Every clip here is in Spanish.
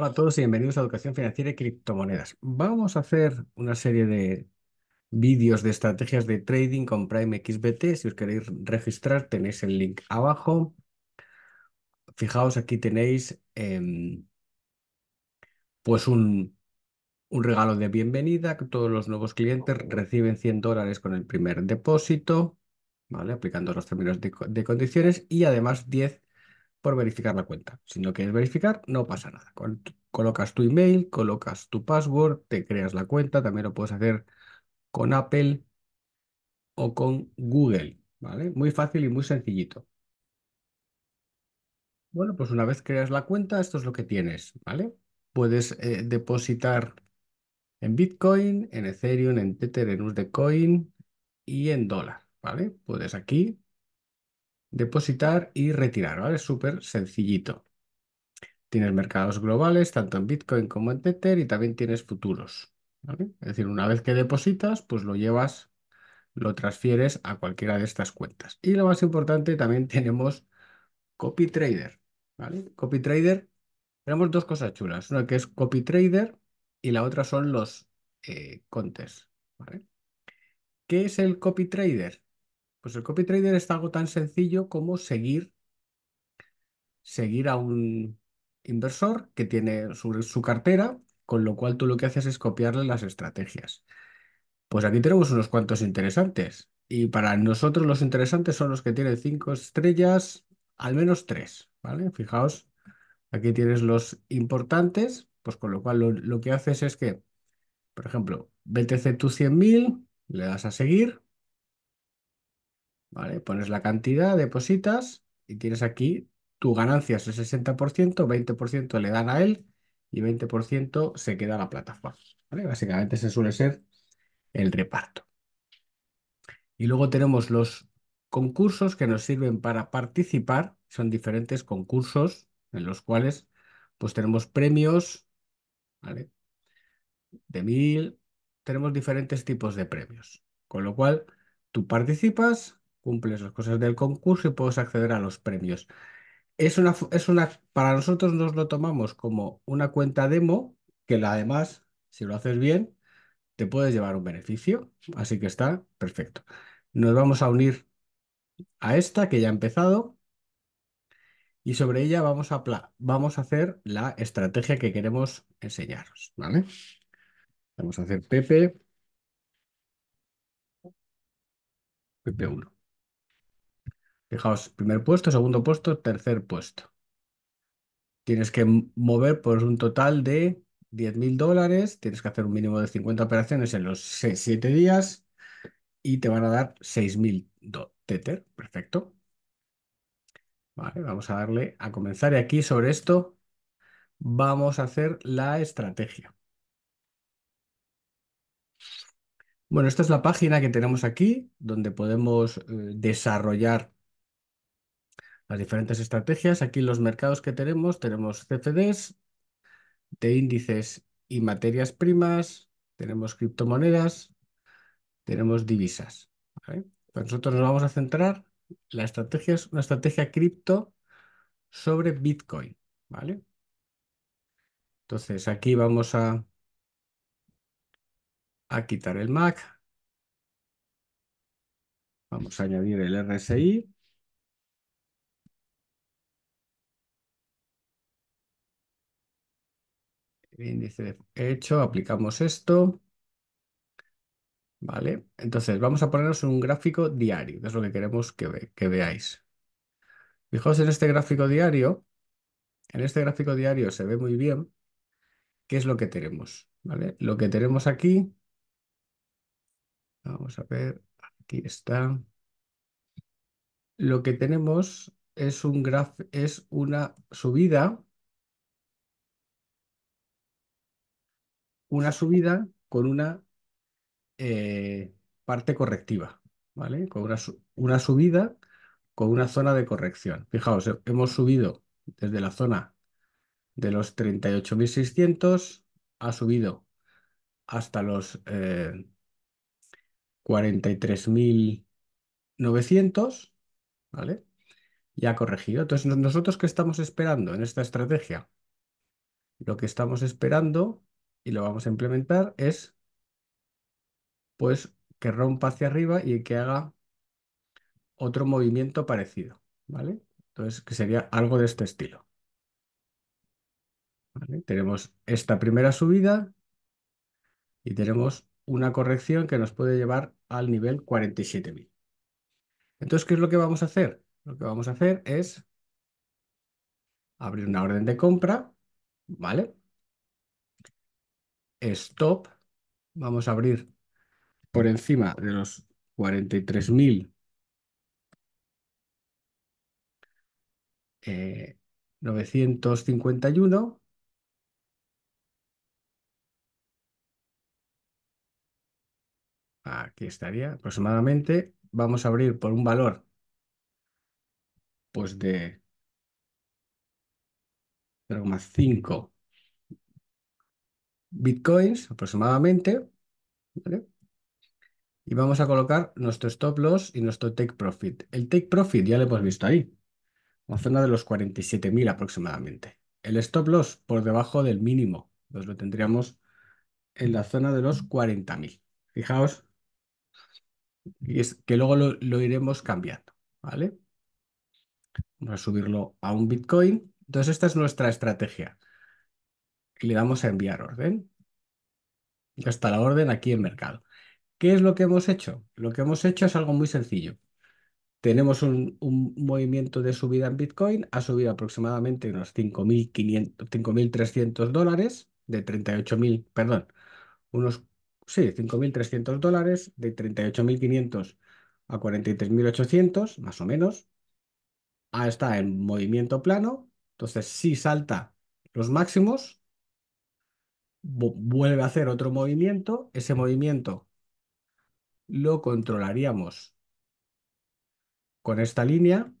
Hola a todos y bienvenidos a Educación Financiera y Criptomonedas. Vamos a hacer una serie de vídeos de estrategias de trading con Prime XBT. Si os queréis registrar, tenéis el link abajo. Fijaos, aquí tenéis em, pues un, regalo de bienvenida todos los nuevos clientes reciben 100 dólares con el primer depósito, aplicando los términos de condiciones y además 10 por verificar la cuenta. Si no quieres verificar, no pasa nada. colocas tu email, colocas tu password, te creas la cuenta. También lo puedes hacer con Apple o con Google. ¿vale? Muy fácil y muy sencillito. Bueno, pues una vez creas la cuenta, esto es lo que tienes, ¿vale? Puedes eh, depositar en Bitcoin, en Ethereum, en Tether, en USDcoin y en dólar, ¿vale? Puedes aquí depositar y retirar, ¿vale? Súper sencillito. Tienes mercados globales, tanto en Bitcoin como en Tether, y también tienes futuros. ¿vale? Es decir, una vez que depositas, pues lo llevas, lo transfieres a cualquiera de estas cuentas. Y lo más importante, también tenemos CopyTrader, ¿vale? Copy tenemos dos cosas chulas. Una que es CopyTrader y la otra son los eh, contes. ¿vale? ¿Qué es el Copy pues el copy trader es algo tan sencillo como seguir, seguir a un inversor que tiene su, su cartera, con lo cual tú lo que haces es copiarle las estrategias. Pues aquí tenemos unos cuantos interesantes. Y para nosotros los interesantes son los que tienen cinco estrellas, al menos tres, ¿vale? Fijaos, aquí tienes los importantes, pues con lo cual lo, que haces es que, por ejemplo, BTC tu 100.000, le das a seguir, Pones la cantidad, depositas y tienes aquí tu ganancia es el 60%, 20% le dan a él y 20% se queda a la plataforma. Básicamente ese suele ser el reparto. Y luego tenemos los concursos que nos sirven para participar. Son diferentes concursos en los cuales pues tenemos premios de mil, tenemos diferentes tipos de premios. Con lo cual, tú participas, cumples las cosas del concurso y puedes acceder a los premios. Es una, es una, para nosotros nos lo tomamos como una cuenta demo que además, si lo haces bien, te puedes llevar un beneficio, así que está perfecto. Nos vamos a unir a esta que ya ha empezado y sobre ella vamos a, vamos a hacer la estrategia que queremos enseñaros, ¿vale? Vamos a hacer PP PP1. Fijaos, primer puesto, segundo puesto, tercer puesto. Tienes que mover por un total de 10.000 dólares, tienes que hacer un mínimo de 50 operaciones en los 7 días y te van a dar 6.000 Tether. Perfecto. Vale, vamos a darle a comenzar. Y aquí sobre esto vamos a hacer la estrategia. Bueno, esta es la página que tenemos aquí donde podemos eh, desarrollar las diferentes estrategias. Aquí los mercados que tenemos, tenemos CFDs de índices y materias primas, tenemos criptomonedas, tenemos divisas. Pues nosotros nos vamos a centrar, la estrategia es una estrategia cripto sobre Bitcoin. ¿vale? Entonces aquí vamos a, a quitar el MAC. Vamos a añadir el RSI índice eh, hecho, aplicamos esto. Vale, entonces vamos a ponernos un gráfico diario, que es lo que queremos que, veáis. Fijaos en este gráfico diario, en este gráfico diario se ve muy bien qué es lo que tenemos. ¿vale? Lo que tenemos aquí, vamos a ver, aquí está. Lo que tenemos es, un graf, es una subida una subida con una eh, parte correctiva, ¿vale? Con una, subida con una zona de corrección. Fijaos, hemos subido desde la zona de los 38.600, ha subido hasta los 43.900, eh, ¿vale? Y ha corregido. Entonces, ¿nosotros qué estamos esperando en esta estrategia? Lo que estamos esperando y lo vamos a implementar es pues que rompa hacia arriba y que haga otro movimiento parecido, ¿vale? Entonces, que sería algo de este estilo. Tenemos esta primera subida y tenemos una corrección que nos puede llevar al nivel 47.000. Entonces, ¿qué es lo que vamos a hacer? Lo que vamos a hacer es abrir una orden de compra, ¿vale? stop. Vamos a abrir por encima de los 43.000. Eh, 951. Aquí estaría aproximadamente. Vamos a abrir por un valor pues de 0,5 bitcoins aproximadamente. Y vamos a colocar nuestro stop loss y nuestro take profit. El take profit ya lo hemos visto ahí, la zona de los 47.000 aproximadamente. El stop loss por debajo del mínimo, pues lo tendríamos en la zona de los 40.000. Fijaos, y es que luego lo, iremos cambiando, ¿vale? Vamos a subirlo a un Bitcoin. Entonces esta es nuestra estrategia le damos a enviar orden. Ya está la orden aquí en mercado. ¿Qué es lo que hemos hecho? Lo que hemos hecho es algo muy sencillo. Tenemos un, movimiento de subida en Bitcoin, ha subido aproximadamente unos 5.300 dólares, de 38.000, perdón, unos, sí, 5.300 dólares, de 38.500 a 43.800, más o menos. Ah, está en movimiento plano, entonces si salta los máximos, vuelve a hacer otro movimiento, ese movimiento lo controlaríamos con esta línea.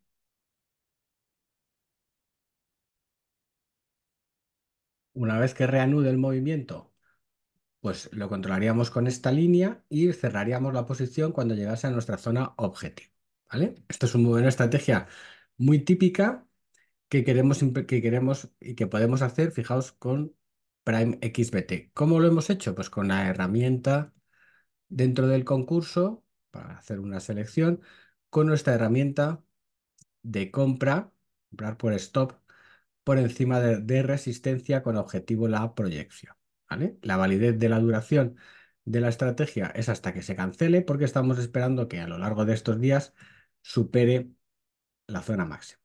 Una vez que reanude el movimiento, pues lo controlaríamos con esta línea y cerraríamos la posición cuando llegase a nuestra zona objetivo. ¿vale? Esto es una estrategia muy típica que queremos, que queremos y que podemos hacer, fijaos, con Prime XBT. ¿Cómo lo hemos hecho? Pues con la herramienta dentro del concurso para hacer una selección, con nuestra herramienta de compra, comprar por stop, por encima de, resistencia con objetivo la proyección. La validez de la duración de la estrategia es hasta que se cancele porque estamos esperando que a lo largo de estos días supere la zona máxima.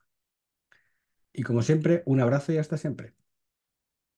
Y como siempre, un abrazo y hasta siempre.